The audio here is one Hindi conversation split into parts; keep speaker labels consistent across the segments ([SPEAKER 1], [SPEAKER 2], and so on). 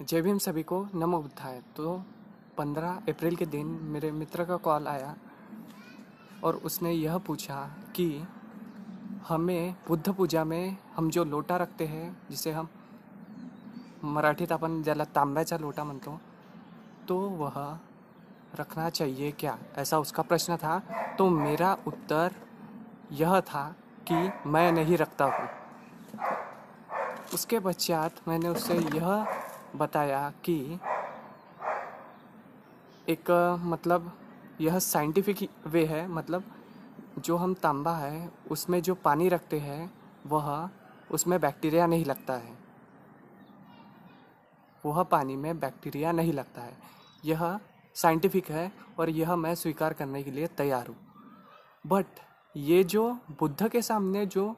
[SPEAKER 1] जय भीम सभी को नमो बुद्धाय तो 15 अप्रैल के दिन मेरे मित्र का कॉल आया और उसने यह पूछा कि हमें बुद्ध पूजा में हम जो लोटा रखते हैं जिसे हम मराठी तापन ज्याला तांब्याचा लोटा म्हणतो तो वह रखना चाहिए क्या ऐसा उसका प्रश्न था तो मेरा उत्तर यह था कि मैं नहीं रखता हूँ उसके पश्चात मैंने उससे यह बताया कि एक मतलब यह साइंटिफिक वे है मतलब जो हम तांबा है उसमें जो पानी रखते हैं वह उसमें बैक्टीरिया नहीं लगता है वह पानी में बैक्टीरिया नहीं लगता है यह साइंटिफिक है और यह मैं स्वीकार करने के लिए तैयार हूँ बट ये जो बुद्ध के सामने जो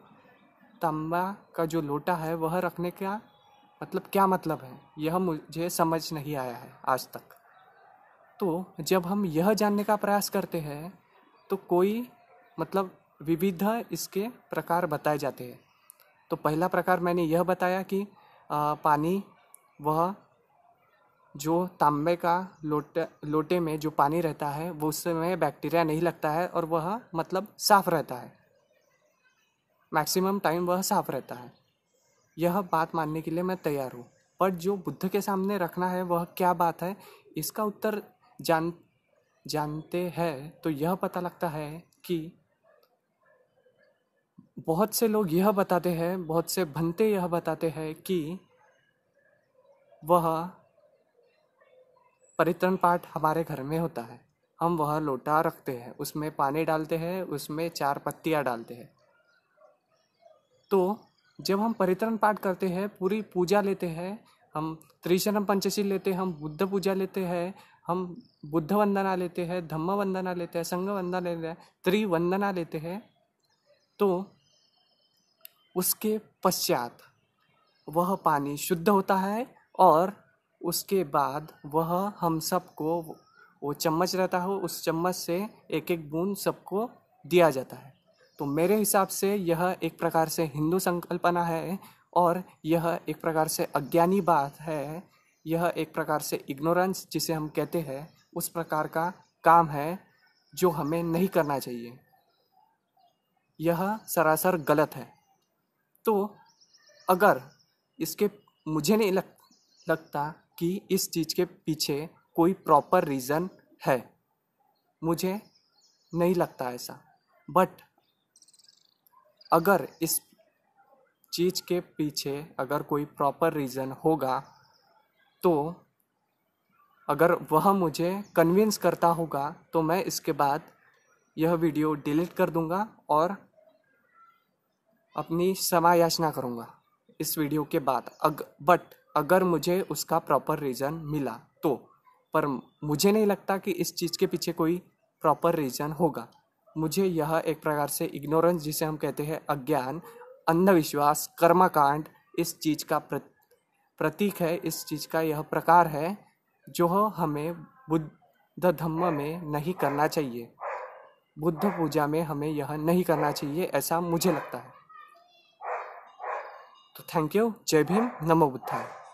[SPEAKER 1] तांबा का जो लोटा है वह रखने का मतलब क्या मतलब है यह मुझे समझ नहीं आया है आज तक तो जब हम यह जानने का प्रयास करते हैं तो कोई मतलब विविध इसके प्रकार बताए जाते हैं तो पहला प्रकार मैंने यह बताया कि आ, पानी वह जो तांबे का लोटे लोटे में जो पानी रहता है वो उसमें बैक्टीरिया नहीं लगता है और वह मतलब साफ़ रहता है मैक्सिमम टाइम वह साफ़ रहता है यह बात मानने के लिए मैं तैयार हूँ पर जो बुद्ध के सामने रखना है वह क्या बात है इसका उत्तर जान जानते हैं तो यह पता लगता है कि बहुत से लोग यह बताते हैं बहुत से भंते यह बताते हैं कि वह परित्रण पाठ हमारे घर में होता है हम वह लोटा रखते हैं उसमें पानी डालते हैं उसमें चार पत्तियाँ डालते हैं तो जब हम परित्रण पाठ करते हैं पूरी पूजा लेते हैं हम त्रिशरण पंचशील लेते हैं हम बुद्ध पूजा लेते हैं हम बुद्ध वंदना लेते हैं धम्म वंदना लेते हैं संघ वंदना लेते हैं त्रिवंदना लेते हैं तो उसके पश्चात वह पानी शुद्ध होता है और उसके बाद वह हम सबको वो चम्मच रहता हो उस चम्मच से एक एक बूंद सबको दिया जाता है तो मेरे हिसाब से यह एक प्रकार से हिंदू संकल्पना है और यह एक प्रकार से अज्ञानी बात है यह एक प्रकार से इग्नोरेंस जिसे हम कहते हैं उस प्रकार का काम है जो हमें नहीं करना चाहिए यह सरासर गलत है तो अगर इसके मुझे नहीं लग लगता कि इस चीज़ के पीछे कोई प्रॉपर रीज़न है मुझे नहीं लगता ऐसा बट अगर इस चीज़ के पीछे अगर कोई प्रॉपर रीज़न होगा तो अगर वह मुझे कन्विंस करता होगा तो मैं इसके बाद यह वीडियो डिलीट कर दूंगा और अपनी क्षमा याचना करूंगा इस वीडियो के बाद अग बट अगर मुझे उसका प्रॉपर रीज़न मिला तो पर मुझे नहीं लगता कि इस चीज़ के पीछे कोई प्रॉपर रीज़न होगा मुझे यह एक प्रकार से इग्नोरेंस जिसे हम कहते हैं अज्ञान अंधविश्वास कर्माकांड इस चीज़ का प्रतीक है इस चीज़ का यह प्रकार है जो हमें बुद्ध धर्म में नहीं करना चाहिए बुद्ध पूजा में हमें यह नहीं करना चाहिए ऐसा मुझे लगता है तो थैंक यू जय भीम नमो बुद्धाय